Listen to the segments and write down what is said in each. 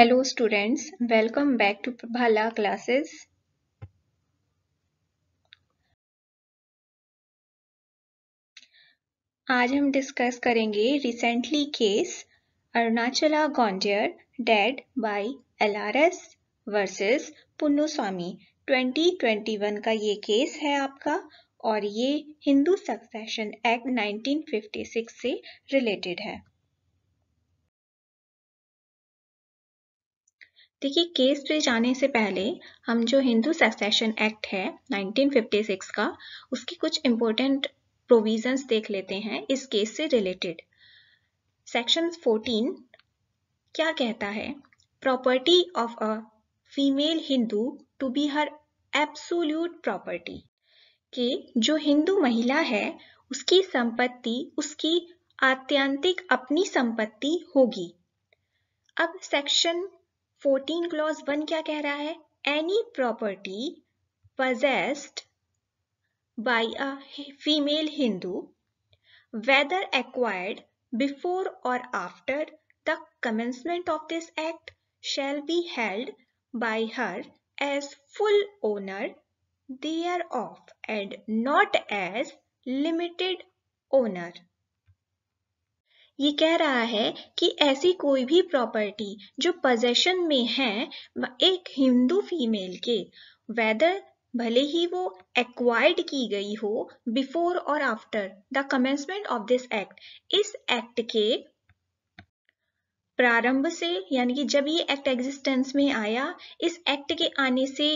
Hello students welcome back to Prabhala classes आज हम discuss करेंगे recently case Arunachala Gounder dead by LRs versus twenty 2021 का ये केस है आपका और ये हिंदू सक्सेशन एक्ट 1956 से रिलेटेड है देखिए केस पे जाने से पहले हम जो हिंदू सक्सेशन एक्ट है 1956 का उसकी कुछ इम्पोर्टेंट प्रोविजंस देख लेते हैं इस केस से रिलेटेड सेक्शन 14 क्या कहता है property of a female Hindu to be her absolute property कि जो हिंदू महिला है उसकी संपत्ति उसकी आत्यंतिक अपनी संपत्ति होगी अब सेक्शन फोर्टीन क्लॉज वन क्या कह रहा है any property possessed by a female Hindu whether acquired before और after the commencement of this act shall be held by her as full owner thereof and not as limited owner ये कह रहा है कि ऐसी कोई भी प्रॉपर्टी जो पजेशन में है एक हिंदू फीमेल के वेदर भले ही वो एक्वायर्ड की गई हो बिफोर और after the commencement of this act इस एक्ट के प्रारंभ से यानी कि जब ये एक्ट एग्जिस्टेंस में आया इस एक्ट के आने से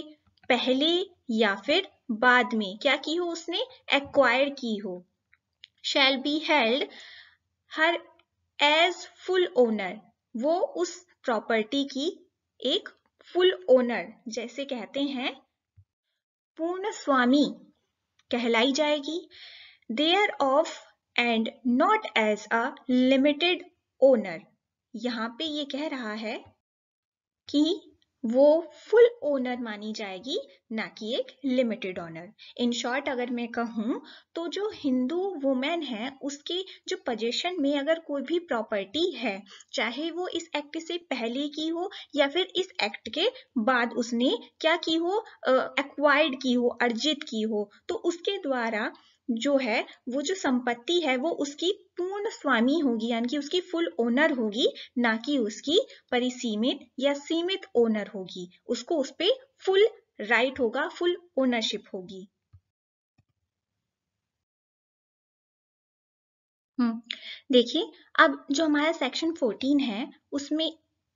पहले या फिर बाद में क्या की हो उसने एक्वायर की हो shall be held her as full owner वो उस प्रॉपर्टी की एक फुल ओनर जैसे कहते हैं पूर्ण स्वामी कहलाई जाएगी thereof and not as a limited owner यहां पे ये कह रहा है कि वो फुल ओनर मानी जाएगी ना कि एक लिमिटेड ओनर इन शॉर्ट अगर मैं कहूँ तो जो हिंदू वुमेन है उसकी जो पोजीशन में अगर कोई भी प्रॉपर्टी है चाहे वो इस एक्ट से पहले की हो या फिर इस एक्ट के बाद उसने क्या की हो एक्वायर्ड की हो अर्जित की हो तो उसके द्वारा जो है वो जो संपत्ति है वो उसकी पूर्ण स्वामी होगी यानी कि उसकी फुल ओनर होगी ना कि उसकी परिसीमित या सीमित ओनर होगी उसको उस पर फुल राइट होगा फुल ओनरशिप होगी हम्म, देखिए अब जो हमारा सेक्शन 14 है उसमें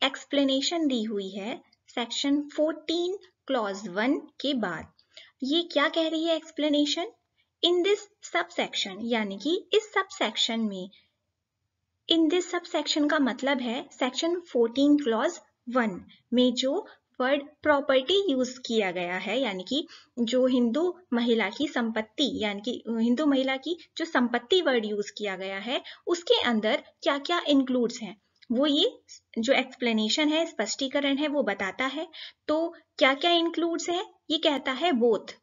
एक्सप्लेनेशन दी हुई है सेक्शन 14 क्लॉज 1 के बाद ये क्या कह रही है एक्सप्लेनेशन इन दिस सबसेक्शन यानी कि इस सबसेक्शन में इन दिस सबसेक्शन का मतलब है सेक्शन 14 क्लॉज 1 में जो वर्ड प्रॉपर्टी यूज किया गया है यानी कि जो हिंदू महिला की संपत्ति यानी कि हिंदू महिला की जो संपत्ति वर्ड यूज किया गया है उसके अंदर क्या क्या इंक्लूड्स हैं वो ये जो एक्सप्लेनेशन है स्पष्टीकरण है वो बताता है तो क्या क्या इंक्लूड्स है ये कहता है both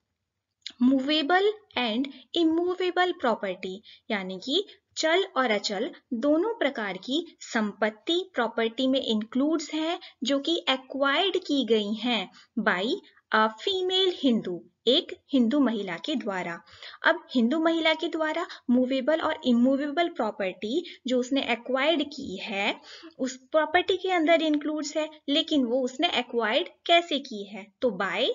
movable and immovable property यानी कि चल और अचल दोनों प्रकार की संपत्ति प्रॉपर्टी में इंक्लूड्स है जो कि एक्वायर्ड की गई हैं बाय अ फीमेल हिंदू एक हिंदू महिला के द्वारा अब हिंदू महिला के द्वारा मूवेबल और इमूवेबल प्रॉपर्टी जो उसने एक्वायर्ड की है उस प्रॉपर्टी के अंदर इंक्लूड्स है लेकिन वो उसने एक्वायर्ड कैसे की है तो बाय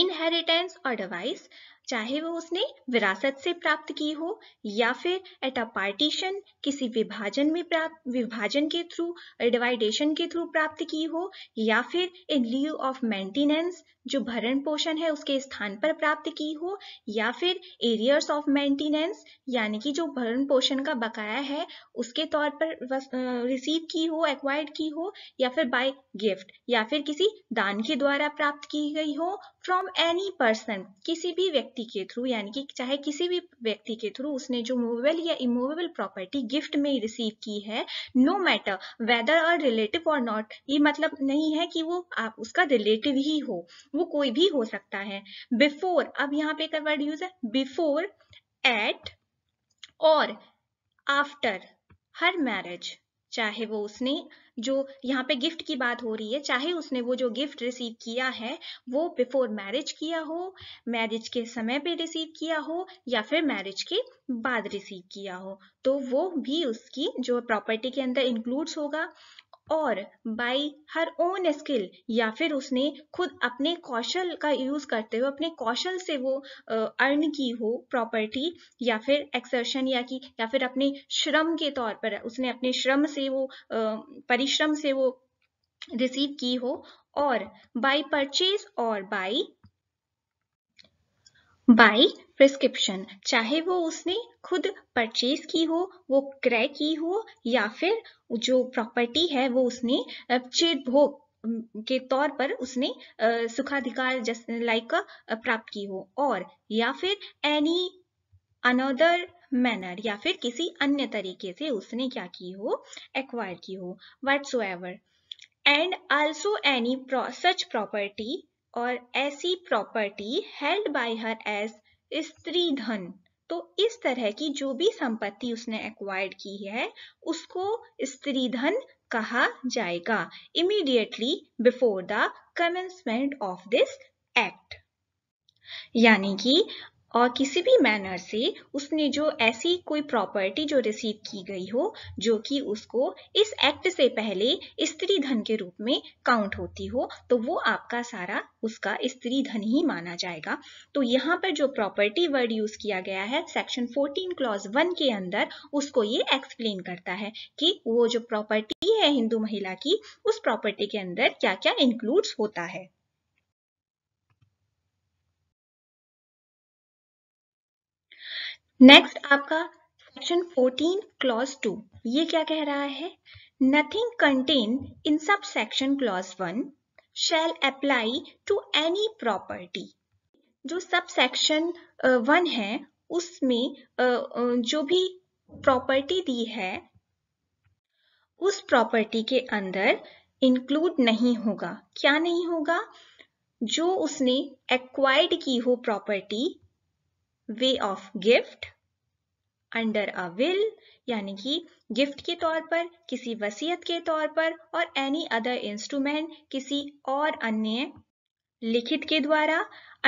इनहेरिटेंस और डिवाइस चाहे वो उसने विरासत से प्राप्त की हो या फिर एट अ पार्टीशन किसी विभाजन में प्राप्त विभाजन के थ्रू डिवाइडेशन के थ्रू प्राप्त की हो या फिर इन लीव ऑफ मेंटेनेंस जो भरण पोषण है उसके स्थान पर प्राप्त की हो या फिर एरियर्स ऑफ मेंटेनेंस यानी कि जो भरण पोषण का बकाया है उसके तौर पर रिसीव की हो एक्वायर्ड की हो या फिर बाय गिफ्ट या फिर किसी दान के द्वारा प्राप्त की गई हो फ्रॉम एनी पर्सन किसी भी व्यक्ति के थ्रू यानी कि चाहे किसी भी व्यक्ति के थ्रू उसने जो मूवेबल या इमूवेबल प्रॉपर्टी गिफ्ट में रिसीव की है नो मैटर वेदर और रिलेटिव और नॉट ये मतलब नहीं है कि वो आप उसका रिलेटिव ही हो वो कोई भी हो सकता है बिफोर अब यहाँ पे एक वर्ड यूज है बिफोर एट और आफ्टर हर मैरिज चाहे वो उसने जो यहाँ पे गिफ्ट की बात हो रही है चाहे उसने वो जो गिफ्ट रिसीव किया है वो बिफोर मैरिज किया हो मैरिज के समय पे रिसीव किया हो या फिर मैरिज के बाद रिसीव किया हो तो वो भी उसकी जो प्रॉपर्टी के अंदर इंक्लूड्स होगा और बाई हर ओन स्किल या फिर उसने खुद अपने कौशल का यूज करते हुए अपने कौशल से वो अर्न की हो प्रॉपर्टी या फिर एक्सर्शन या की या फिर अपने श्रम के तौर पर उसने अपने श्रम से वो परिश्रम से वो रिसीव की हो और बाई परचेज और बाई बाई प्रिस्क्रिप्शन चाहे वो उसने खुद परचेज की हो वो क्रय की हो या फिर जो प्रॉपर्टी है वो उसने चेत भोग के तौर पर उसने सुखाधिकार जैसे लाइक प्राप्त की हो और या फिर एनी अनदर मैनर या फिर किसी अन्य तरीके से उसने क्या की हो एक्वायर की हो what and also any such property और ऐसी property held by her as stridhan तो इस तरह की जो भी संपत्ति उसने एक्वायर्ड की है उसको स्त्री धन कहा जाएगा immediately before the commencement of this act यानी कि और किसी भी मैनर से उसने जो ऐसी कोई प्रॉपर्टी जो रिसीव की गई हो जो कि उसको इस एक्ट से पहले स्त्री धन के रूप में काउंट होती हो तो वो आपका सारा उसका स्त्री धन ही माना जाएगा तो यहाँ पर जो प्रॉपर्टी वर्ड यूज किया गया है सेक्शन 14 क्लॉज 1 के अंदर उसको ये एक्सप्लेन करता है कि वो जो प्रॉपर्टी है हिंदू महिला की उस प्रॉपर्टी के अंदर क्या क्या इंक्लूड्स होता है नेक्स्ट आपका सेक्शन 14 क्लॉज 2 ये क्या कह रहा है nothing contain in subsection clause 1 shall apply to any property जो सब सेक्शन वन है उसमें uh, uh, जो भी प्रॉपर्टी दी है उस प्रॉपर्टी के अंदर इंक्लूड नहीं होगा क्या नहीं होगा जो उसने एक्वायर्ड की हो property way of gift under a will यानी कि गिफ्ट के तौर पर किसी वसीयत के तौर पर और एनी अदर इंस्ट्रूमेंट किसी और अन्य लिखित के द्वारा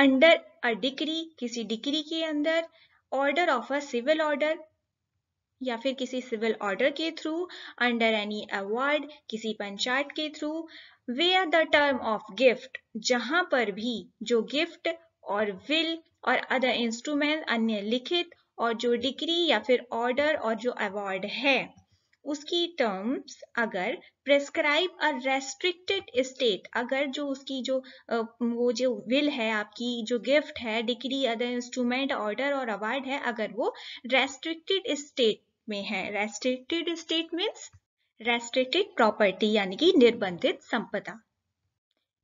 अंडर अ डिक्री किसी डिक्री के अंदर order of a civil order या फिर किसी सिविल ऑर्डर के थ्रू अंडर एनी अवार्ड किसी पंचायत के through where the term of gift जहां पर भी जो गिफ्ट और विल और अदर इंस्ट्रूमेंट अन्य लिखित और जो डिग्री या फिर ऑर्डर और जो अवार्ड है उसकी टर्म्स अगर प्रेस्क्राइब अ रेस्ट्रिक्टेड स्टेट अगर जो उसकी जो वो जो विल है आपकी जो गिफ्ट है डिग्री अदर इंस्ट्रूमेंट ऑर्डर और अवार्ड है अगर वो रेस्ट्रिक्टेड स्टेट में है restricted estate means restricted property यानी कि निर्बंधित संपदा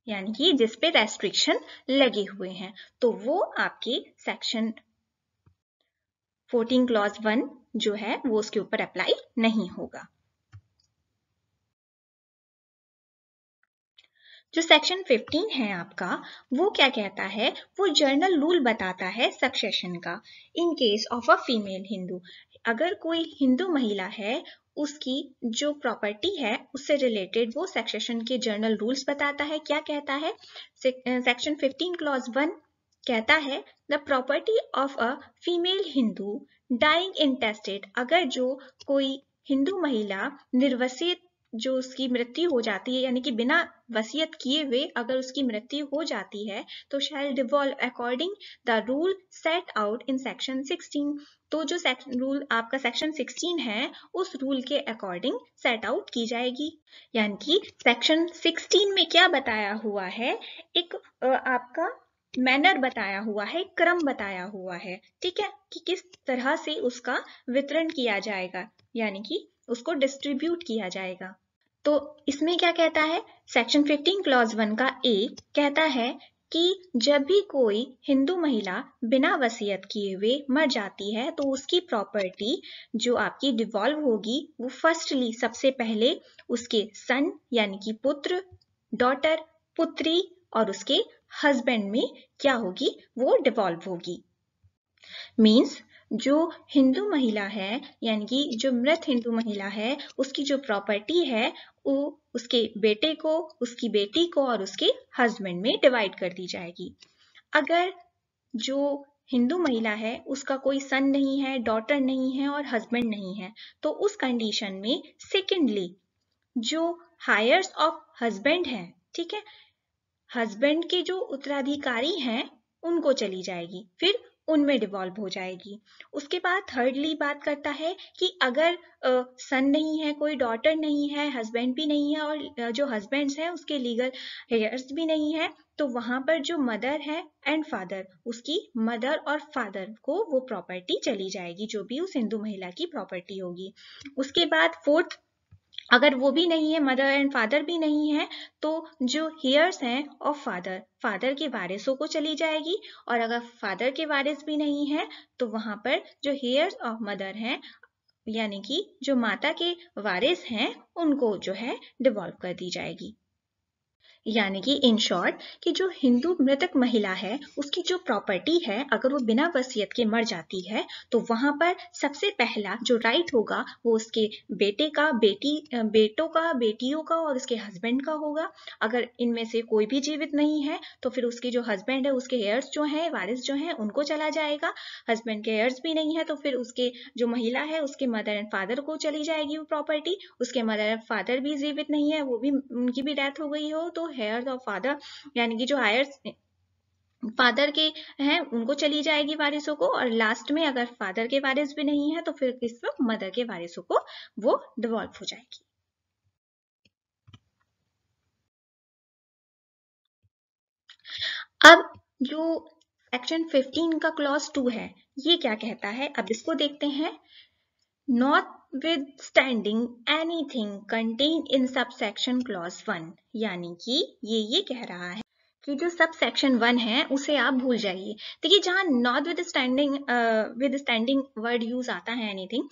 यानी कि जिस पे रेस्ट्रिक्शन लगे हुए हैं तो वो आपकी सेक्शन 14 क्लॉज 1 जो है वो उसके ऊपर अप्लाई नहीं होगा जो सेक्शन 15 है आपका वो क्या कहता है वो जर्नल रूल बताता है सक्सेशन का in case of a female Hindu अगर कोई हिंदू महिला है उसकी जो प्रॉपर्टी है उससे रिलेटेड वो सेक्सेशन के जर्नल रूल्स बताता है क्या कहता है सेक्शन 15 क्लॉज 1 कहता है the property of a female Hindu dying intestate अगर जो कोई हिंदू महिला निर्वसित जो उसकी मृत्यु हो जाती है यानी कि बिना वसीयत किए हुए अगर उसकी मृत्यु हो जाती है तो shall devolve according the rule set out in section 16 तो जो सेक्शन रूल आपका सेक्शन 16 है उस रूल के अकॉर्डिंग सेट आउट की जाएगी यानी कि सेक्शन 16 में क्या बताया हुआ है एक आपका मैनर बताया हुआ है क्रम बताया हुआ है ठीक है कि किस तरह से उसका वितरण किया जाएगा यानी कि उसको डिस्ट्रीब्यूट किया जाएगा तो इसमें क्या कहता है सेक्शन 15 क्लॉज 1 का ए कहता है कि जब भी कोई हिंदू महिला बिना वसीयत किए हुए मर जाती है तो उसकी प्रॉपर्टी जो आपकी डिवॉल्व होगी वो फर्स्टली सबसे पहले उसके सन यानी कि पुत्र डॉटर पुत्री और उसके हस्बैंड में क्या होगी वो डिवॉल्व होगी मीन्स जो हिंदू महिला है यानी कि जो मृत हिंदू महिला है उसकी जो प्रॉपर्टी है वो उसके बेटे को उसकी बेटी को और उसके हस्बैंड में डिवाइड कर दी जाएगी अगर जो हिंदू महिला है उसका कोई सन नहीं है डॉटर नहीं है और हस्बैंड नहीं है तो उस कंडीशन में सेकेंडली जो हायर्स ऑफ हस्बैंड है ठीक है हस्बैंड के जो उत्तराधिकारी हैं उनको चली जाएगी फिर उनमें डिवॉल्व हो जाएगी उसके बाद थर्डली बात करता है कि अगर सन नहीं है कोई डॉटर नहीं है हस्बैंड भी नहीं है और जो हस्बैंड्स हैं उसके लीगल हेयर्स भी नहीं है तो वहां पर जो मदर है एंड फादर उसकी मदर और फादर को वो प्रॉपर्टी चली जाएगी जो भी उस हिंदू महिला की प्रॉपर्टी होगी उसके बाद फोर्थ अगर वो भी नहीं है मदर एंड फादर भी नहीं है तो जो हेयर्स हैं ऑफ फादर फादर के वारिसों को चली जाएगी और अगर फादर के वारिस भी नहीं है तो वहां पर जो हेयर्स ऑफ मदर हैं यानी कि जो माता के वारिस हैं उनको जो है डिवॉल्व कर दी जाएगी यानी कि इन शॉर्ट कि जो हिंदू मृतक महिला है उसकी जो प्रॉपर्टी है अगर वो बिना वसीयत के मर जाती है तो वहां पर सबसे पहला जो राइट होगा वो उसके बेटे का बेटी बेटों का बेटियों का और उसके हस्बैंड का होगा अगर इनमें से कोई भी जीवित नहीं है तो फिर उसके जो हस्बैंड है उसके हेयर्स जो है वारिस जो है उनको चला जाएगा हस्बैंड के हेयर्स भी नहीं है तो फिर उसके जो महिला है उसके मदर एंड फादर को चली जाएगी वो प्रॉपर्टी उसके मदर एंड फादर भी जीवित नहीं है वो भी उनकी भी डेथ हो गई हो तो हेयर द फादर यानी कि जो हायर फादर के हैं उनको चली जाएगी वारिसों को और लास्ट में अगर फादर के वारिस भी नहीं है तो फिर किस वक्त मदर के वारिसों को वो डिवॉल्व हो जाएगी अब जो सेक्शन 15 का क्लॉज 2 है ये क्या कहता है अब इसको देखते हैं not notwithstanding anything contained in subsection clause one यानी कि ये ये कह रहा है कि जो सब सेक्शन वन है उसे आप भूल जाइए देखिए जहाँ notwithstanding withstanding word use आता है एनीथिंग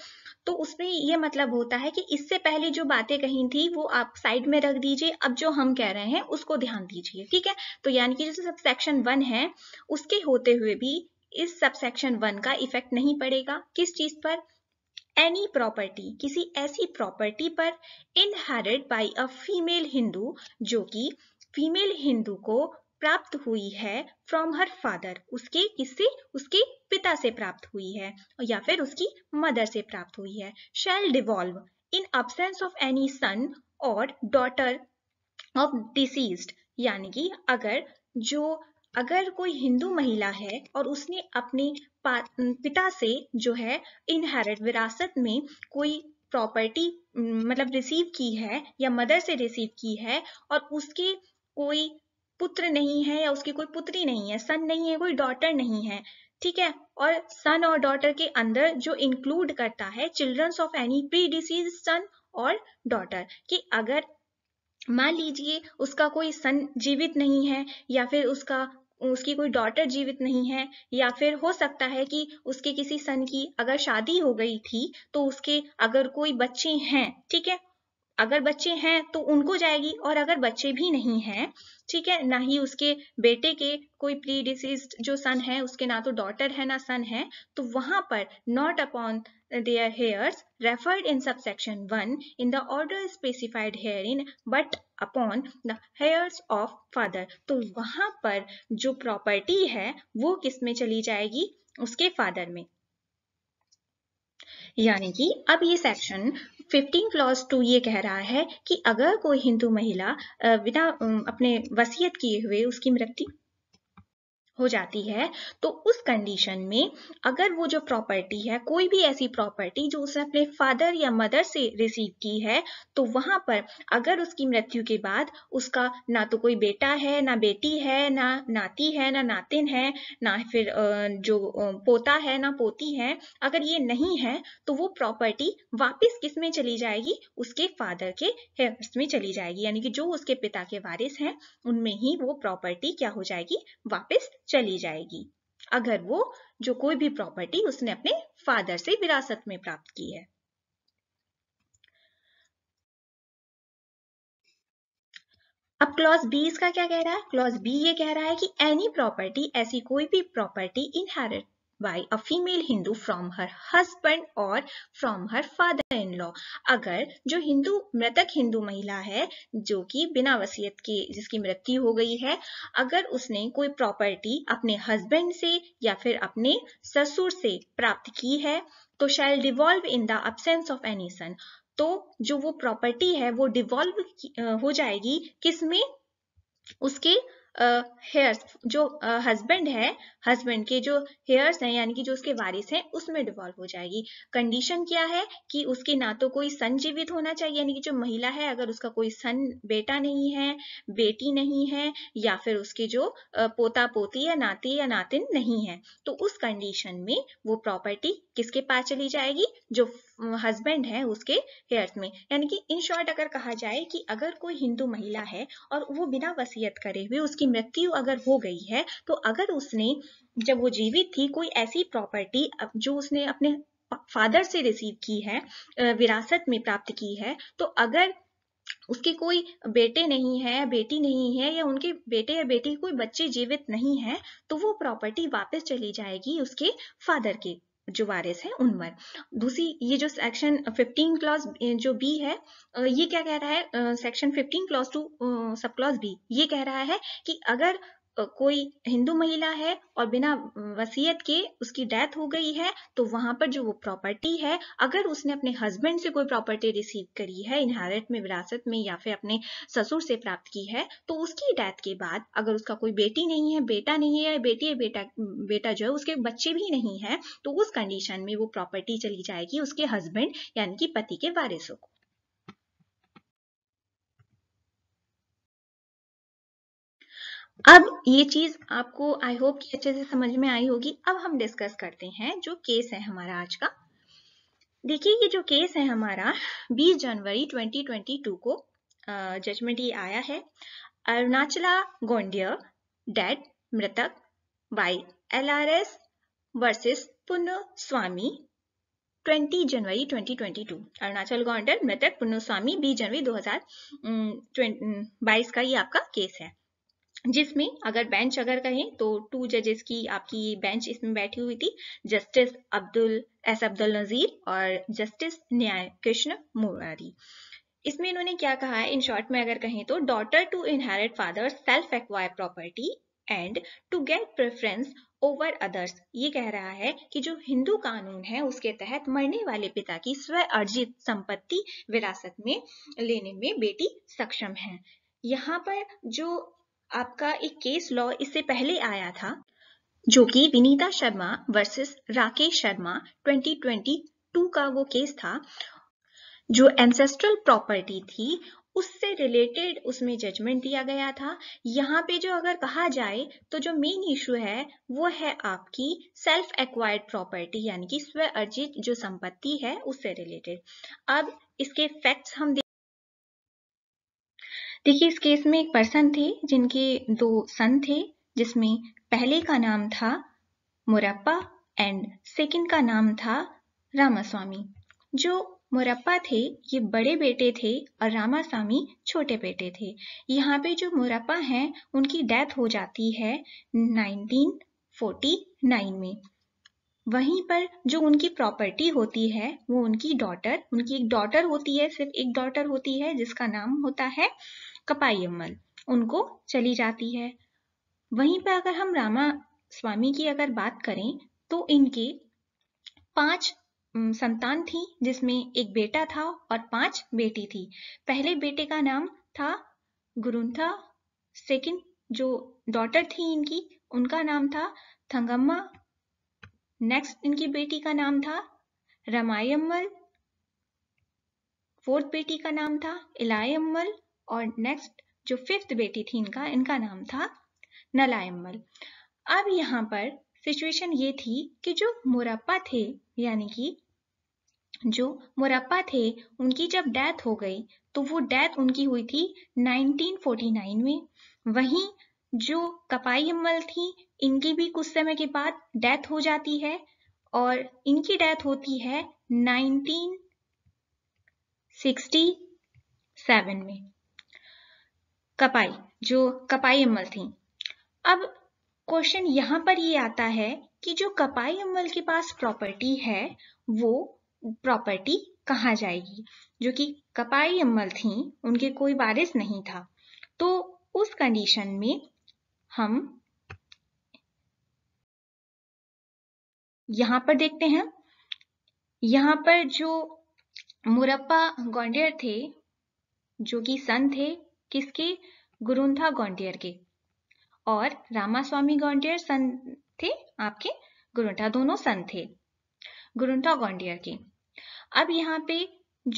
तो उसमें ये मतलब होता है कि इससे पहले जो बातें कही थी वो आप साइड में रख दीजिए अब जो हम कह रहे हैं उसको ध्यान दीजिए ठीक है तो यानी कि जो सब सेक्शन वन है उसके होते हुए भी इस सब सेक्शन वन का इफेक्ट नहीं पड़ेगा किस चीज पर एनी प्रॉपर्टी किसी ऐसी प्रॉपर्टी पर inherit by a female Hindu जो कि फीमेल हिंदू को प्राप्त हुई है फ्रॉम हर फादर उसके किससे उसके पिता से प्राप्त हुई है या फिर उसकी मदर से प्राप्त हुई है shall devolve in absence of any son और डॉटर ऑफ डिसीज यानी कि अगर जो अगर कोई हिंदू महिला है और उसने अपने पिता से जो है इनहेरिट विरासत में कोई प्रॉपर्टी मतलब रिसीव की है या मदर से रिसीव की है और उसके कोई पुत्र नहीं है या उसकी कोई पुत्री नहीं है सन नहीं है कोई डॉटर नहीं है ठीक है और सन और डॉटर के अंदर जो इंक्लूड करता है childrens of any predeceased son और डॉटर कि अगर मान लीजिए उसका कोई सन जीवित नहीं है या फिर उसका उसकी कोई डॉटर जीवित नहीं है या फिर हो सकता है कि उसके किसी सन की अगर शादी हो गई थी तो उसके अगर कोई बच्चे हैं ठीक है अगर बच्चे हैं तो उनको जाएगी और अगर बच्चे भी नहीं हैं ठीक है ना ही उसके बेटे के कोई प्री डिसीज जो सन है उसके ना तो डॉटर है ना सन है तो वहां पर not upon referred in subsection one in the order specified herein but upon the hairs of father तो वहां पर जो प्रॉपर्टी है वो किस में चली जाएगी उसके फादर में यानी कि अब ये सेक्शन 15 क्लॉज टू ये कह रहा है कि अगर कोई हिंदू महिला बिना अपने वसीयत किए हुए उसकी मृत्यु हो जाती है तो उस कंडीशन में अगर वो जो प्रॉपर्टी है कोई भी ऐसी प्रॉपर्टी जो उसने अपने फादर या मदर से रिसीव की है तो वहां पर अगर उसकी मृत्यु के बाद उसका ना तो कोई बेटा है ना बेटी है ना नाती है ना नातिन है ना फिर जो पोता है ना पोती है अगर ये नहीं है तो वो प्रॉपर्टी वापिस किस में चली जाएगी उसके फादर के हेयर्स में चली जाएगी यानी कि जो उसके पिता के वारिस हैं उनमें ही वो प्रॉपर्टी क्या हो जाएगी वापिस चली जाएगी अगर वो जो कोई भी प्रॉपर्टी उसने अपने फादर से विरासत में प्राप्त की है अब क्लॉज बी इसका क्या कह रहा है क्लॉज बी ये कह रहा है कि एनी प्रॉपर्टी ऐसी कोई भी property inherit by a female Hindu from her husband or from her father-in-law. अगर जो हिंदू मृतक हिंदू महिला है जो कि बिना वसीयत के जिसकी मृत्यु हो गई है अगर उसने कोई प्रॉपर्टी अपने हस्बैंड से या फिर अपने ससुर से प्राप्त की है तो shall devolve in the absence of any son तो जो वो प्रॉपर्टी है वो डिवॉल्व हो जाएगी किसमें उसके हेयर्स जो हस्बैंड है हस्बैंड के जो हेयर्स हैं यानी कि जो उसके वारिस हैं उसमें डिवॉल्व हो जाएगी कंडीशन क्या है कि उसके ना तो कोई सन जीवित होना चाहिए यानी कि जो महिला है अगर उसका कोई सन बेटा नहीं है बेटी नहीं है या फिर उसके जो पोता पोती या नाती या नातिन नहीं है तो उस कंडीशन में वो प्रॉपर्टी किसके पास चली जाएगी जो हस्बैंड है उसके हेयर्स में यानी कि इन शॉर्ट अगर कहा जाए कि अगर कोई हिंदू महिला है और वो बिना वसीयत करे हुए उसके उसकी मृत्यु अगर हो गई है तो अगर उसने जब वो जीवित थी कोई ऐसी प्रॉपर्टी जो उसने अपने फादर से रिसीव की है विरासत में प्राप्त की है तो अगर उसके कोई बेटे नहीं है बेटी नहीं है या उनके बेटे या बेटी कोई बच्चे जीवित नहीं है तो वो प्रॉपर्टी वापस चली जाएगी उसके फादर के जो वारिस है उनमर दूसरी ये जो सेक्शन 15 क्लॉज जो बी है ये क्या कह रहा है section 15 clause two subclause B ये कह रहा है कि अगर कोई हिंदू महिला है और बिना वसीयत के उसकी डेथ हो गई है तो वहां पर जो वो प्रॉपर्टी है अगर उसने अपने हस्बैंड से कोई प्रॉपर्टी रिसीव करी है इनहेरिट में विरासत में या फिर अपने ससुर से प्राप्त की है तो उसकी डेथ के बाद अगर उसका कोई बेटी नहीं है बेटा नहीं है बेटी है बेटा बेटा जो है उसके बच्चे भी नहीं है तो उस कंडीशन में वो प्रॉपर्टी चली जाएगी उसके हस्बैंड यानी कि पति के वारिसों को अब ये चीज आपको आई होप कि अच्छे से समझ में आई होगी अब हम डिस्कस करते हैं जो केस है हमारा आज का देखिए ये जो केस है हमारा 20 जनवरी 2022 को जजमेंट ये आया है अरुणाचला गोंडियर डेड मृतक by L R S versus Ponnusamy 20 जनवरी 2022 अरुणाचल गोंडर मृतक पुण्य स्वामी 20 जनवरी 2022 का ये आपका केस है जिसमें अगर बेंच अगर कहें तो टू जजेस की आपकी बेंच इसमें बैठी हुई थी जस्टिस अब्दुल एस अब्दुल नजीर और जस्टिस न्याय कृष्ण मुरारी इसमें इन्होंने क्या कहा है इन शॉर्ट में अगर कहें तो daughter to inherit father self acquire property and to get preference over others ये कह रहा है कि जो हिंदू कानून है उसके तहत मरने वाले पिता की स्व अर्जित संपत्ति विरासत में लेने में बेटी सक्षम है यहाँ पर जो आपका एक केस लॉ इससे पहले आया था जो कि विनीता शर्मा वर्सेस राकेश शर्मा 2022 का वो केस था जो एंसेस्ट्रल प्रॉपर्टी थी उससे रिलेटेड उसमें जजमेंट दिया गया था यहाँ पे जो अगर कहा जाए तो जो मेन इशू है वो है आपकी सेल्फ एक्वायर्ड प्रॉपर्टी यानी कि स्व अर्जित जो संपत्ति है उससे रिलेटेड अब इसके फैक्ट्स हम देखिए इस केस में एक पर्सन थे जिनके दो सन थे जिसमें पहले का नाम था मुरप्पा एंड सेकंड का नाम था रामास्वामी जो मुरप्पा थे ये बड़े बेटे थे और रामास्वामी छोटे बेटे थे यहाँ पे जो मुरप्पा हैं उनकी डेथ हो जाती है 1949 में वहीं पर जो उनकी प्रॉपर्टी होती है वो उनकी डॉटर उनकी एक डॉटर होती है सिर्फ एक डॉटर होती है जिसका नाम होता है कपाई अम्मल उनको चली जाती है वहीं पर अगर हम रामा स्वामी की अगर बात करें तो इनके पांच संतान थी जिसमें एक बेटा था और पांच बेटी थी पहले बेटे का नाम था गुरुंथा सेकंड जो डॉटर थी इनकी उनका नाम था थंगम्मा नेक्स्ट इनकी बेटी का नाम था रमायम्मल फोर्थ बेटी का नाम था इलाय अम्मल और नेक्स्ट जो फिफ्थ बेटी थी इनका इनका नाम था नलायमल अब यहाँ पर सिचुएशन ये थी कि जो मुरप्पा थे यानी कि जो मुरप्पा थे उनकी जब डेथ हो गई तो वो डेथ उनकी हुई थी 1949 में वहीं जो कपाई अम्मल थी इनकी भी कुछ समय के बाद डेथ हो जाती है और इनकी डेथ होती है 1967 में कपाई जो कपाई अम्ल थी अब क्वेश्चन यहाँ पर ये आता है कि जो कपाई अम्ल के पास प्रॉपर्टी है वो प्रॉपर्टी कहाँ जाएगी जो कि कपाई अम्ल थी उनके कोई वारिस नहीं था तो उस कंडीशन में हम यहाँ पर देखते हैं यहाँ पर जो मुरप्पा गौंडियर थे जो कि सन थे किसकी गुरुंधा गौंडियर की और रामास्वामी गौंडियर सन थे आपके गुरुंधा दोनों सन थे गुरुंधा गौंडियर की अब यहाँ पे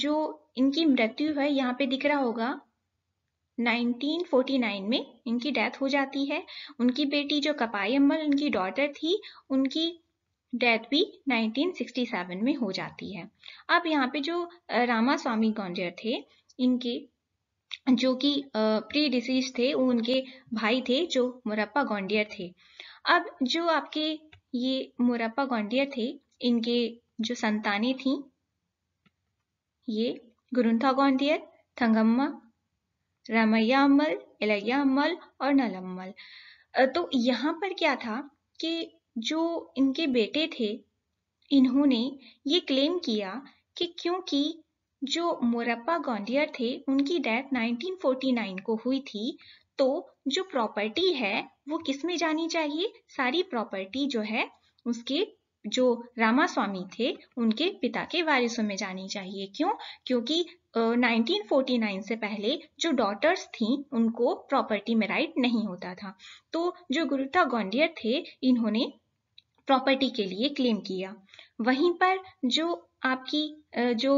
जो इनकी मृत्यु है यहाँ पे दिख रहा होगा 1949 में इनकी डेथ हो जाती है उनकी बेटी जो कपाई अम्बल उनकी डॉटर थी उनकी डेथ भी 1967 में हो जाती है अब यहाँ पे जो रामा स्वामी थे इनके जो कि प्री डिसीज थे वो उनके भाई थे जो मुरप्पा गोंडियर थे अब जो आपके ये मुरप्पा गोंडियर थे इनके जो संतानें थीं ये गुरुंथा गोंडियर थंगम्मा रामैया अम्मल एलैया अम्मल और नलम्मल तो यहाँ पर क्या था कि जो इनके बेटे थे इन्होंने ये क्लेम किया कि क्योंकि जो मोरप्पा गोंडियर थे उनकी डेथ 1949 को हुई थी तो जो प्रॉपर्टी है वो किस में जानी चाहिए सारी प्रॉपर्टी जो है उसके जो रामास्वामी थे उनके पिता के वारिसों में जानी चाहिए क्यों क्योंकि uh, 1949 से पहले जो डॉटर्स थी उनको प्रॉपर्टी में राइट नहीं होता था तो जो गुरुता गोंडियर थे इन्होंने प्रॉपर्टी के लिए क्लेम किया वहीं पर जो आपकी जो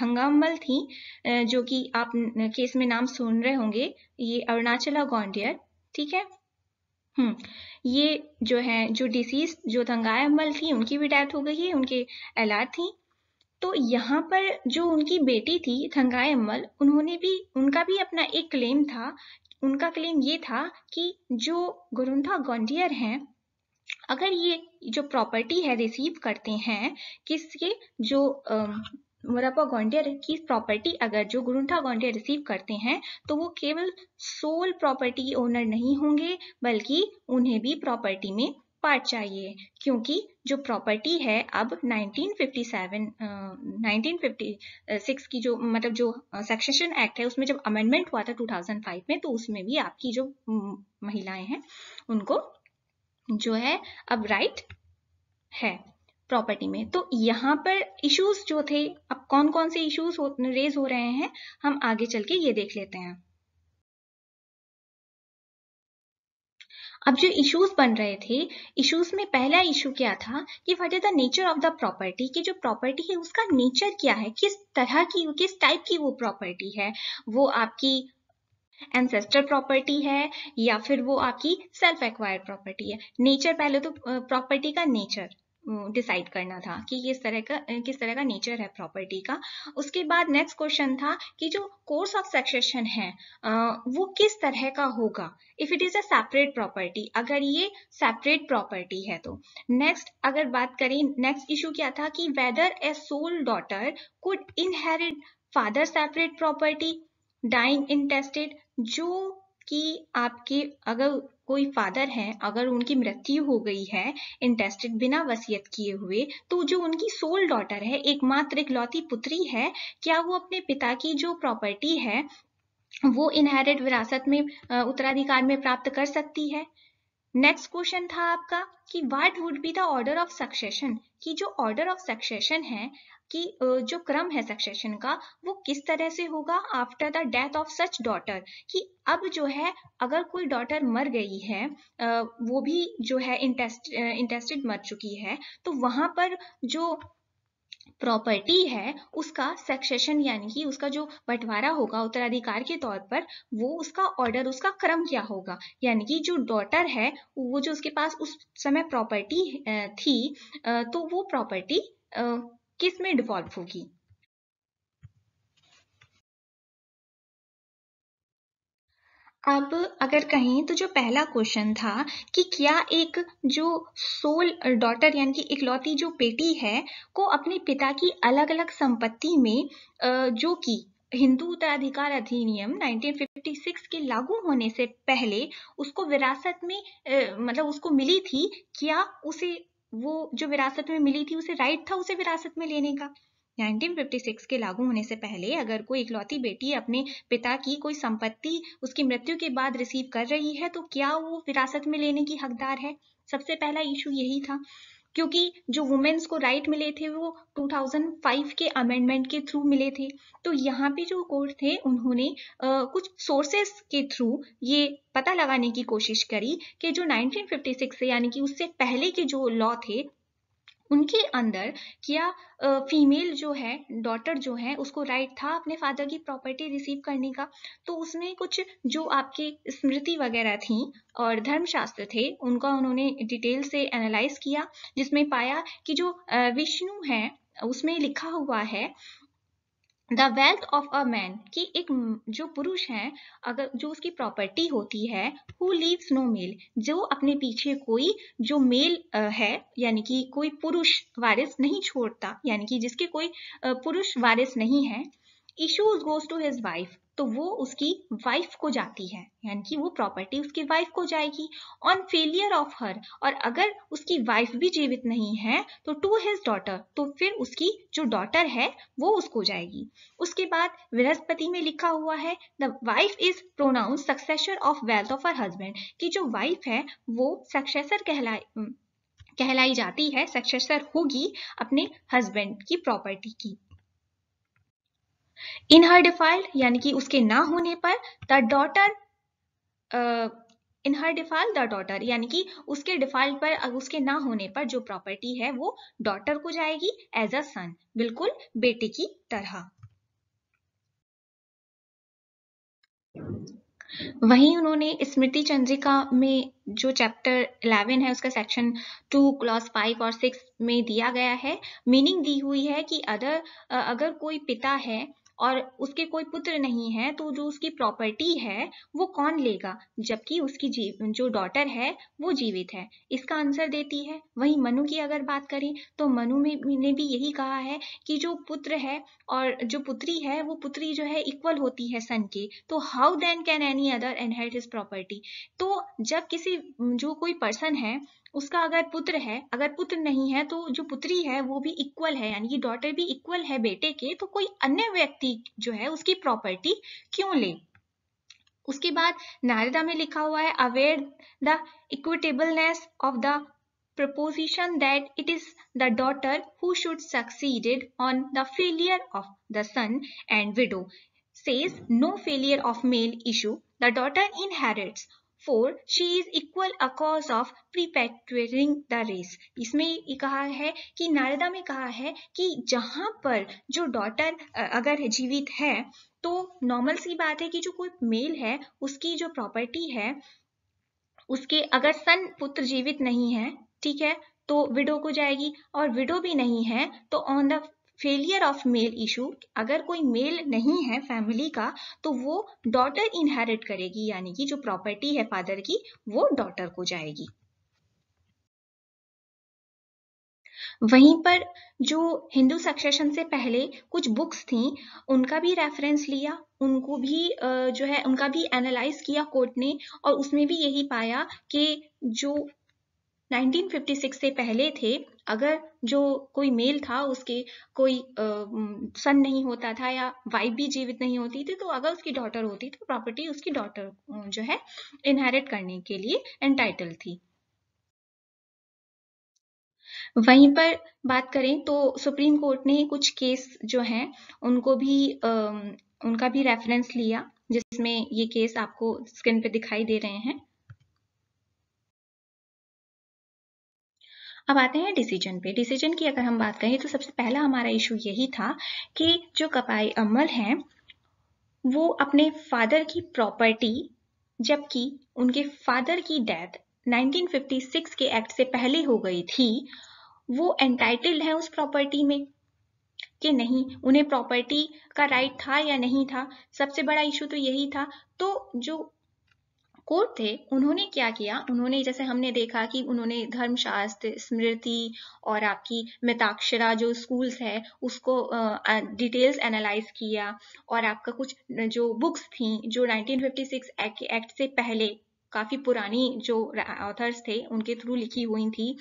थंगामल थी जो कि आप केस में नाम सुन रहे होंगे ये अरुणाचला गोंडियर ठीक है हम्म ये जो है जो डिसीज जो थंगायमल थी उनकी भी डेथ हो गई है उनके एलाद थी तो यहाँ पर जो उनकी बेटी थी थंगाय उन्होंने भी उनका भी अपना एक क्लेम था उनका क्लेम ये था कि जो गुरुंधा गोंडियर हैं अगर ये जो प्रॉपर्टी है रिसीव करते हैं किसके जो मुरप्पा गौंडियर की प्रॉपर्टी अगर जो गुरुंठा गौंडियर रिसीव करते हैं तो वो केवल सोल प्रॉपर्टी ओनर नहीं होंगे बल्कि उन्हें भी प्रॉपर्टी में पार्ट चाहिए क्योंकि जो प्रॉपर्टी है अब 1957 uh, 1956 की जो मतलब जो सेक्शन एक्ट है उसमें जब अमेंडमेंट हुआ था 2005 में तो उसमें भी आपकी जो महिलाएं हैं उनको जो है अब राइट है प्रॉपर्टी में तो यहाँ पर इश्यूज जो थे अब कौन कौन से इश्यूज रेज हो रहे हैं हम आगे चल के ये देख लेते हैं अब जो इश्यूज बन रहे थे इश्यूज में पहला इशू क्या था कि what is the nature of the property कि जो प्रॉपर्टी है उसका नेचर क्या है किस तरह की किस टाइप की वो प्रॉपर्टी है वो आपकी एंसेस्टर प्रॉपर्टी है या फिर वो आपकी सेल्फ एक्वायर्ड प्रॉपर्टी है नेचर पहले तो प्रॉपर्टी का नेचर डिसाइड करना था कि किस तरह का किस तरह का नेचर है प्रॉपर्टी का उसके बाद नेक्स्ट क्वेश्चन था कि जो कोर्स ऑफ सक्सेशन है वो किस तरह का होगा if it is a separate property अगर ये सेपरेट प्रॉपर्टी है तो नेक्स्ट अगर बात करें नेक्स्ट इशू क्या था कि whether a sole daughter could inherit father separate property dying intestate जो कि आपके अगर कोई फादर हैं अगर उनकी मृत्यु हो गई है इंटेस्टेड बिना वसीयत किए हुए तो जो उनकी सोल डॉटर है एकमात्र इकलौती पुत्री है क्या वो अपने पिता की जो प्रॉपर्टी है वो इनहेरिट विरासत में उत्तराधिकार में प्राप्त कर सकती है नेक्स्ट क्वेश्चन था आपका कि what would be the order of succession कि जो ऑर्डर ऑफ सक्सेशन है कि जो क्रम है सक्सेशन का वो किस तरह से होगा after the death of such daughter कि अब जो है अगर कोई डॉटर मर गई है वो भी जो है इंटेस्ट इंटेस्टेड मर चुकी है तो वहां पर जो प्रॉपर्टी है उसका सक्सेशन यानी कि उसका जो बंटवारा होगा उत्तराधिकार के तौर पर वो उसका ऑर्डर उसका क्रम क्या होगा यानी कि जो डॉटर है वो जो उसके पास उस समय प्रॉपर्टी थी तो वो प्रॉपर्टी किस में डिवॉल्व होगी अब अगर कहें तो जो पहला क्वेश्चन था कि क्या एक जो सोल डॉटर यानी कि इकलौती जो बेटी है को अपने पिता की अलग अलग संपत्ति में जो कि हिंदू उत्तराधिकार अधिनियम 1956 के लागू होने से पहले उसको विरासत में मतलब उसको मिली थी क्या उसे वो जो विरासत में मिली थी उसे राइट था उसे विरासत में लेने का 1956 के लागू होने से पहले अगर कोई इकलौती बेटी अपने पिता की कोई संपत्ति उसकी मृत्यु के बाद रिसीव कर रही है तो क्या वो विरासत में लेने की हकदार है सबसे पहला इशू यही था क्योंकि जो वुमेन्स को राइट मिले थे वो 2005 के अमेंडमेंट के थ्रू मिले थे तो यहाँ पे जो कोर्ट थे उन्होंने आ, कुछ सोर्सेस के थ्रू ये पता लगाने की कोशिश करी कि जो 1956 से यानी कि उससे पहले के जो लॉ थे उनके अंदर क्या फीमेल जो है डॉटर जो है उसको राइट था अपने फादर की प्रॉपर्टी रिसीव करने का तो उसमें कुछ जो आपकी स्मृति वगैरह थी और धर्मशास्त्र थे उनका उन्होंने डिटेल से एनालाइज किया जिसमें पाया कि जो विष्णु है उसमें लिखा हुआ है the wealth of a man की एक जो पुरुष है अगर जो उसकी प्रॉपर्टी होती है हु लीव्स नो मेल जो अपने पीछे कोई जो मेल है यानी कि कोई पुरुष वारिस नहीं छोड़ता यानी कि जिसके कोई पुरुष वारिस नहीं है issues goes to his wife तो वो उसकी वाइफ को जाती है यानी कि वो प्रॉपर्टी उसकी वाइफ को जाएगी ऑन फेलियर ऑफ हर और अगर उसकी वाइफ भी जीवित नहीं है तो टू हिज डॉटर तो फिर उसकी जो डॉटर है वो उसको जाएगी उसके बाद बृहस्पति में लिखा हुआ है the wife is pronounce successor of wealth of her husband की जो वाइफ है वो सक्सेसर कहलाए कहलाई जाती है सक्सेसर होगी अपने हस्बैंड की प्रॉपर्टी की इन हर डिफॉल्ट यानी कि उसके ना होने पर the daughter in her default the daughter यानी कि उसके डिफॉल्ट पर उसके ना होने पर जो प्रॉपर्टी है वो डॉटर को जाएगी एज अ सन बिल्कुल बेटे की तरह वहीं उन्होंने स्मृति चंद्रिका में जो चैप्टर 11 है उसका सेक्शन 2 क्लास 5 और 6 में दिया गया है मीनिंग दी हुई है कि अदर अगर कोई पिता है और उसके कोई पुत्र नहीं है तो जो उसकी प्रॉपर्टी है वो कौन लेगा जबकि उसकी जीव जो डॉटर है वो जीवित है इसका आंसर देती है वही मनु की अगर बात करें तो मनु ने भी यही कहा है कि जो पुत्र है और जो पुत्री है वो पुत्री जो है इक्वल होती है सन के तो how then can any other inherit his property तो जब किसी जो कोई पर्सन है उसका अगर पुत्र है अगर पुत्र नहीं है तो जो पुत्री है वो भी इक्वल है यानी डॉटर भी इक्वल है बेटे के तो कोई अन्य व्यक्ति जो है उसकी प्रॉपर्टी क्यों ले उसके बाद नारदा में लिखा हुआ है aware the equitableness of the proposition that it is the daughter who should succeeded on the failure of the son and widow says no failure of male issue the daughter inherits for she is equal a cause of perpetuating the race इसमें कहा है कि नारदा में कहा है कि जहां पर जो डॉटर अगर जीवित है तो नॉर्मल सी बात है कि जो कोई मेल है उसकी जो प्रॉपर्टी है उसके अगर सन पुत्र जीवित नहीं है ठीक है तो विडो को जाएगी और विडो भी नहीं है तो on the failure of male issue अगर कोई मेल नहीं है फैमिली का तो वो डॉटर इनहेरिट करेगी यानी कि जो प्रॉपर्टी है फादर की वो डॉटर को जाएगी वहीं पर जो हिंदू सक्सेशन से पहले कुछ बुक्स थी उनका भी रेफरेंस लिया उनको भी जो है उनका भी एनालाइज किया कोर्ट ने और उसमें भी यही पाया कि जो 1956 से पहले थे अगर जो कोई मेल था उसके कोई सन नहीं होता था या वाइफ भी जीवित नहीं होती थी तो अगर उसकी डॉटर होती तो प्रॉपर्टी उसकी डॉटर जो है इनहेरिट करने के लिए एंटाइटल थी वहीं पर बात करें तो सुप्रीम कोर्ट ने कुछ केस जो हैं उनको भी आ, उनका भी रेफरेंस लिया जिसमें ये केस आपको स्क्रीन पे दिखाई दे रहे हैं अब आते हैं डिसीजन पे डिसीजन की अगर हम बात करें तो सबसे पहला हमारा इशू यही था कि जो कपाई अमल है वो अपने फादर की प्रॉपर्टी जबकि उनके फादर की डेथ 1956 के एक्ट से पहले हो गई थी वो एंटाइटल्ड है उस प्रॉपर्टी में कि नहीं उन्हें प्रॉपर्टी का राइट था या नहीं था सबसे बड़ा इशू तो यही था तो जो कोर्ट थे उन्होंने क्या किया उन्होंने जैसे हमने देखा कि उन्होंने धर्मशास्त्र स्मृति और आपकी मिताक्षरा जो स्कूल्स है उसको डिटेल्स एनालाइज किया और आपका कुछ जो बुक्स थी जो 1956 एक्ट से पहले काफ़ी पुरानी जो ऑथर्स थे उनके थ्रू लिखी हुई थी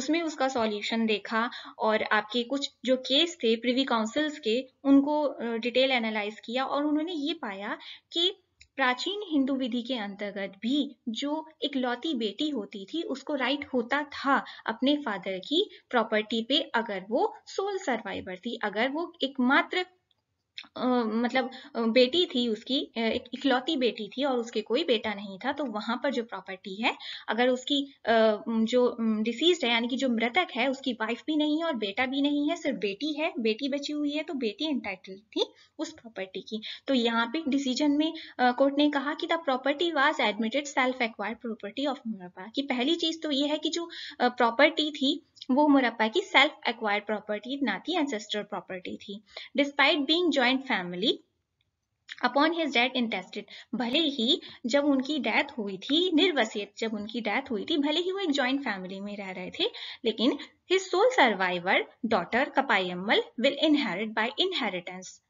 उसमें उसका सॉल्यूशन देखा और आपके कुछ जो केस थे प्रिवी काउंसिल्स के उनको डिटेल एनालाइज किया और उन्होंने ये पाया कि प्राचीन हिंदू विधि के अंतर्गत भी जो इकलौती बेटी होती थी उसको राइट होता था अपने फादर की प्रॉपर्टी पे अगर वो सोल सर्वाइवर थी अगर वो एकमात्र मतलब बेटी थी उसकी इकलौती बेटी थी और उसके कोई बेटा नहीं था तो वहां पर जो प्रॉपर्टी है अगर उसकी जो डिसीज है यानी कि जो मृतक है उसकी वाइफ भी नहीं है और बेटा भी नहीं है सिर्फ बेटी है बेटी बची हुई है तो बेटी इंटाइटल थी उस प्रॉपर्टी की तो यहाँ पे डिसीजन में कोर्ट ने कहा कि the property was admitted self acquired property of Munarappa की पहली चीज तो ये है कि जो प्रॉपर्टी थी वो मुरप्पा की सेल्फ एक्वायर्ड प्रॉपर्टी ना थी एंसेस्टर प्रॉपर्टी थी despite being joint family upon his death intestate भले ही जब उनकी डेथ हुई थी निर्वसित जब उनकी डेथ हुई थी भले ही वो एक ज्वाइंट फैमिली में रह रहे थे लेकिन his sole survivor daughter Kupayee Ammal will inherit by inheritance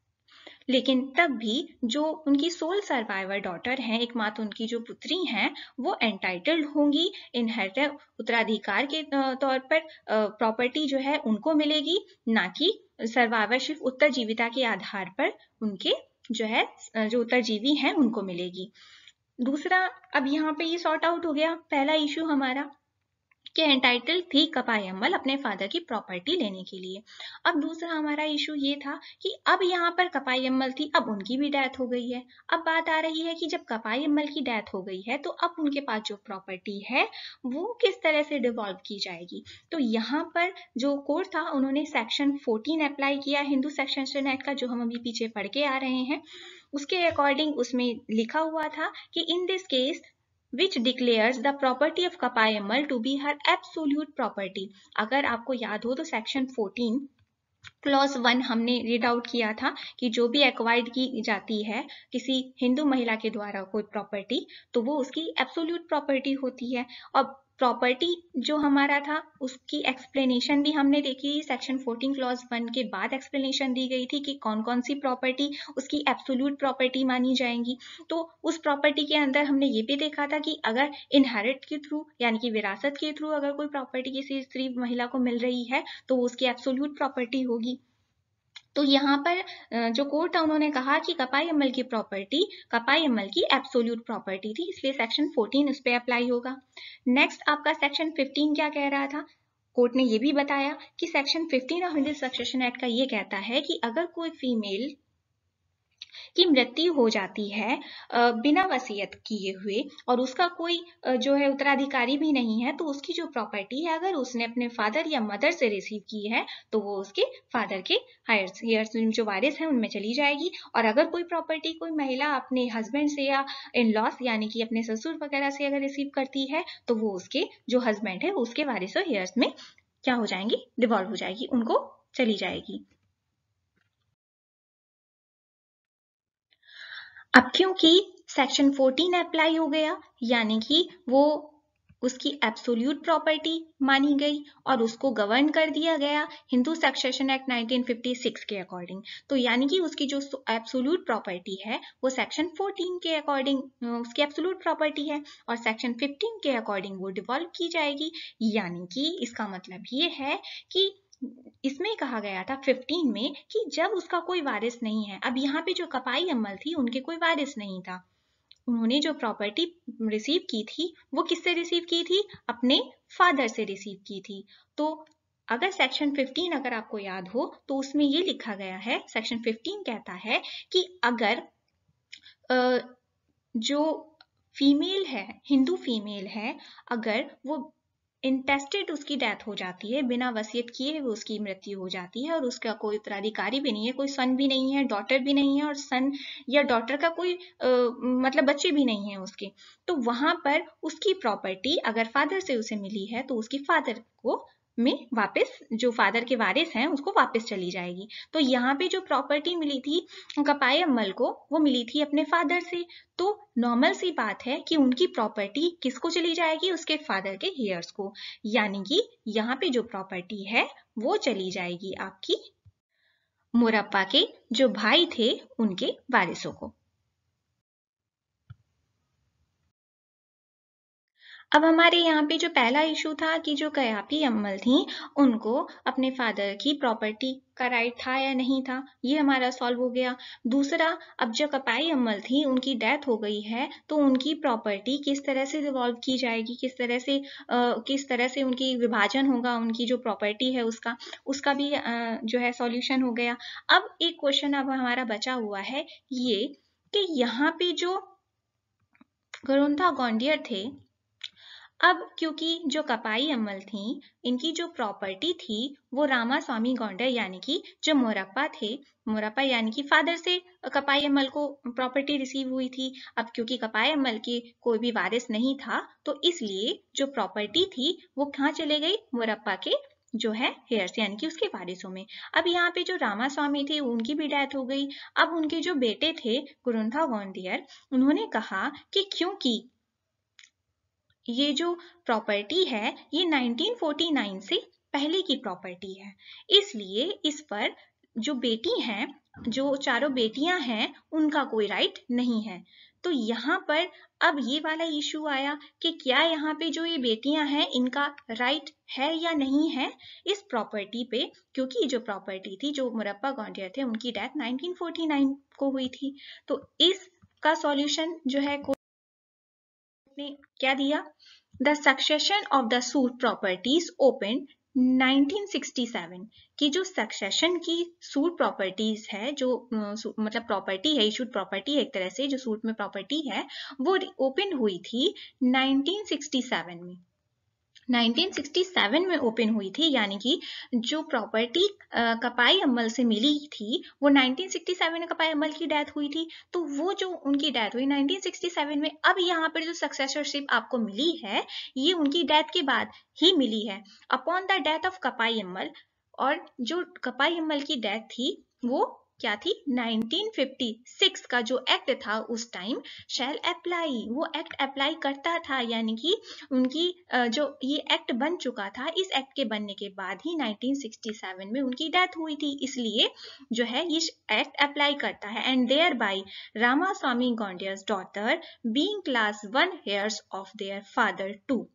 लेकिन तब भी जो उनकी सोल सर्वाइवर डॉटर हैं एकमात्र उनकी जो पुत्री हैं वो एंटाइटल्ड होंगी इनहेरिट उत्तराधिकार के तौर पर प्रॉपर्टी जो है उनको मिलेगी ना कि सर्वाइवर सिर्फ उत्तरजीविता के आधार पर उनके जो है जो उत्तरजीवी हैं उनको मिलेगी दूसरा अब यहाँ पे ये सॉर्ट आउट हो गया पहला इशू हमारा कि एंटाइटल थी कपाई अम्बल अपने फादर की प्रॉपर्टी लेने के लिए अब दूसरा हमारा इशू ये था कि अब यहाँ पर कपाई अम्बल थी अब उनकी भी डेथ हो गई है अब बात आ रही है कि जब कपाई अम्बल की डेथ हो गई है तो अब उनके पास जो प्रॉपर्टी है वो किस तरह से डिवॉल्व की जाएगी तो यहाँ पर जो कोर्ट था उन्होंने सेक्शन फोर्टीन अप्लाई किया हिंदू सेक्शन एक्ट का जो हम अभी पीछे पढ़ के आ रहे हैं उसके अकॉर्डिंग उसमें लिखा हुआ था कि in this case which declares the property of Kupayammal to be her absolute property अगर आपको याद हो तो सेक्शन 14 क्लॉज वन हमने रीड आउट किया था कि जो भी एक्वायर्ड की जाती है किसी हिंदू महिला के द्वारा कोई प्रॉपर्टी तो वो उसकी एब्सोल्यूट प्रॉपर्टी होती है और प्रॉपर्टी जो हमारा था उसकी एक्सप्लेनेशन भी हमने देखी सेक्शन 14 क्लॉज 1 के बाद एक्सप्लेनेशन दी गई थी कि कौन कौन सी प्रॉपर्टी उसकी एब्सोल्यूट प्रॉपर्टी मानी जाएंगी तो उस प्रॉपर्टी के अंदर हमने ये भी देखा था कि अगर इनहेरिट के थ्रू यानी कि विरासत के थ्रू अगर कोई प्रॉपर्टी किसी स्त्री महिला को मिल रही है तो उसकी एब्सोल्यूट प्रॉपर्टी होगी तो यहाँ पर जो कोर्ट था उन्होंने कहा कि कपाई अमल की प्रॉपर्टी कपाई अमल की एब्सोल्यूट प्रॉपर्टी थी इसलिए सेक्शन 14 उस पर अप्लाई होगा नेक्स्ट आपका सेक्शन 15 क्या कह रहा था कोर्ट ने यह भी बताया कि section 15 of Indian succession act का ये कहता है कि अगर कोई फीमेल की मृत्यु हो जाती है बिना वसीयत किए हुए और उसका कोई जो है उत्तराधिकारी भी नहीं है तो उसकी जो प्रॉपर्टी है अगर उसने अपने फादर या मदर से रिसीव की है तो वो उसके फादर के हायर्स हेयर्स जो वारिस हैं उनमें चली जाएगी और अगर कोई प्रॉपर्टी कोई महिला अपने हस्बैंड से या इन लॉस यानी कि अपने ससुर वगैरह से अगर रिसीव करती है तो वो उसके जो हस्बैंड है उसके वारिस और हेयर्स में क्या हो जाएंगी डिवॉल्व हो जाएगी उनको चली जाएगी अब क्योंकि सेक्शन 14 अप्लाई हो गया यानी कि वो उसकी एब्सोल्यूट प्रॉपर्टी मानी गई और उसको गवर्न कर दिया गया हिंदू सक्सेशन एक्ट 1956 के अकॉर्डिंग तो यानी कि उसकी जो एब्सोल्यूट प्रॉपर्टी है वो सेक्शन 14 के अकॉर्डिंग उसकी एब्सोल्यूट प्रॉपर्टी है और सेक्शन 15 के अकॉर्डिंग वो डिवॉल्व की जाएगी यानी कि इसका मतलब ये है कि इसमें कहा गया था 15 में कि जब उसका कोई वारिस नहीं है अब यहाँ पे जो कपाई अमल थी उनके कोई वारिस नहीं था उन्होंने जो प्रॉपर्टी रिसीव की थी वो किससे रिसीव की थी अपने फादर से रिसीव की थी तो अगर सेक्शन 15 अगर आपको याद हो तो उसमें ये लिखा गया है सेक्शन 15 कहता है कि अगर जो फीमेल है हिंदू फीमेल है अगर वो इंटेस्टेड उसकी डेथ हो जाती है बिना वसीयत किए वो उसकी मृत्यु हो जाती है और उसका कोई उत्तराधिकारी भी नहीं है कोई सन भी नहीं है डॉटर भी नहीं है और सन या डॉटर का कोई आ, मतलब बच्चे भी नहीं है उसके तो वहां पर उसकी प्रॉपर्टी अगर फादर से उसे मिली है तो उसकी फादर को में वापस जो फादर के वारिस हैं उसको वापस चली जाएगी तो यहाँ पे जो प्रॉपर्टी मिली थी कपाई अम्मल को वो मिली थी अपने फादर से तो नॉर्मल सी बात है कि उनकी प्रॉपर्टी किसको चली जाएगी उसके फादर के हेयर्स को यानी कि यहाँ पे जो प्रॉपर्टी है वो चली जाएगी आपकी मुरप्पा के जो भाई थे उनके वारिसों को अब हमारे यहाँ पे जो पहला इशू था कि जो कयापी अम्मल थी उनको अपने फादर की प्रॉपर्टी का राइट था या नहीं था ये हमारा सॉल्व हो गया दूसरा अब जो कपाई अम्मल थी उनकी डेथ हो गई है तो उनकी प्रॉपर्टी किस तरह से रिवॉल्व की जाएगी किस तरह से आ, किस तरह से उनकी विभाजन होगा उनकी जो प्रॉपर्टी है उसका उसका भी आ, जो है सॉल्यूशन हो गया अब एक क्वेश्चन अब हमारा बचा हुआ है ये कि यहाँ पे जो गरुंथा गौंडियर थे अब क्योंकि जो कपाई अम्मल थी इनकी जो प्रॉपर्टी थी वो स्वामी गौंडर यानी कि जो मोरप्पा थे मोरप्पा यानी कि फादर से कपाई अम्मल को प्रॉपर्टी रिसीव हुई थी अब क्योंकि कपाई अम्मल के कोई भी वारिस नहीं था तो इसलिए जो प्रॉपर्टी थी वो कहाँ चले गई मोरप्पा के जो है हेयर्स यानी कि उसके वारिसों में अब यहाँ पे जो रामा स्वामी थे उनकी भी डेथ हो गई अब उनके जो बेटे थे गुरुंथा गौंडियर उन्होंने कहा कि क्योंकि ये जो प्रॉपर्टी है ये 1949 से पहले की प्रॉपर्टी है इसलिए इस पर जो बेटी हैं जो चारों बेटियां हैं उनका कोई राइट नहीं है तो यहाँ पर अब ये वाला इशू आया कि क्या यहाँ पे जो ये बेटियां हैं इनका राइट है या नहीं है इस प्रॉपर्टी पे क्योंकि ये जो प्रॉपर्टी थी जो मुरप्पा गौंडिया थे उनकी डेथ 1949 को हुई थी तो इसका सॉल्यूशन जो है ने क्या दिया the succession of the suit properties open 1967 की जो सक्सेशन की सूट प्रॉपर्टीज है जो मतलब प्रॉपर्टी है इशूड प्रॉपर्टी एक तरह से जो सूट में प्रॉपर्टी है वो ओपन हुई थी 1967 में 1967 में ओपन हुई थी यानी कि जो प्रॉपर्टी कपाई अम्मल से मिली थी वो 1967 में कपाई अम्मल की डेथ हुई थी तो वो जो उनकी डेथ हुई 1967 में अब यहाँ पर जो सक्सेसरशिप आपको मिली है ये उनकी डेथ के बाद ही मिली है upon the death of Kupayee Ammal और जो कपाई अम्मल की डेथ थी वो क्या थी 1956 का जो एक्ट था उस टाइम शैल अप्लाई वो एक्ट अप्लाई करता था यानी कि उनकी जो ये एक्ट बन चुका था इस एक्ट के बनने के बाद ही 1967 में उनकी डेथ हुई थी इसलिए जो है ये एक्ट अप्लाई करता है and thereby Rama Swami Gounder's daughter being class one heirs of their father too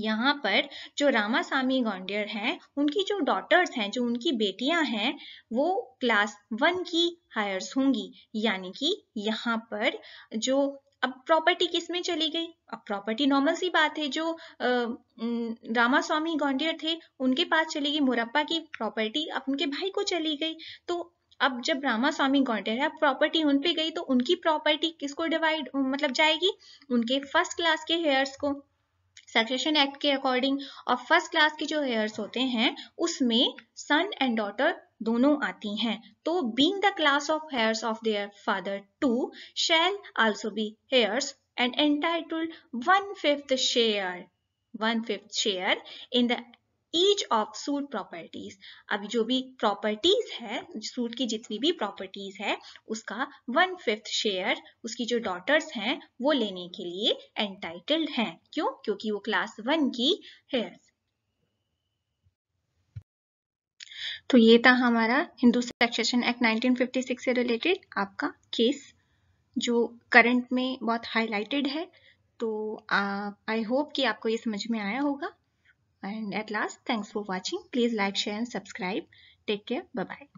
यहाँ पर जो रामासामी गौंडियर हैं उनकी जो डॉटर्स हैं जो उनकी बेटियां हैं वो क्लास वन की हायर्स होंगी यानी कि यहाँ पर जो अब प्रॉपर्टी किस में चली गई अब प्रॉपर्टी नॉर्मल सी बात है जो रामा स्वामी गौंडियर थे उनके पास चली गई मुरप्पा की प्रॉपर्टी अब उनके भाई को चली गई तो अब जब रामा स्वामी गौंडियर है प्रॉपर्टी उन पे गई तो उनकी प्रॉपर्टी किसको डिवाइड मतलब जाएगी उनके फर्स्ट क्लास के हेयर्स को सेक्रेशन एक्ट के अकॉर्डिंग और फर्स्ट क्लास के जो हेयर्स होते हैं उसमें सन एंड डॉटर दोनों आती हैं तो being the class of heirs of their father too shall also be heirs and entitled one fifth share one fifth share in the each of suit properties अब जो भी प्रॉपर्टीज है सूट की जितनी भी प्रॉपर्टीज है उसका वन फिफ्थ शेयर उसकी जो डॉटर्स हैं वो लेने के लिए एंटाइटल्ड हैं क्यों क्योंकि वो क्लास वन की है तो ये था हमारा हिंदू सेक्सेशन एक्ट 1956 से रिलेटेड आपका केस जो करंट में बहुत हाईलाइटेड है तो आई होप कि आपको ये समझ में आया होगा And at last, thanks for watching. Please like, share and subscribe. Take care. Bye-bye.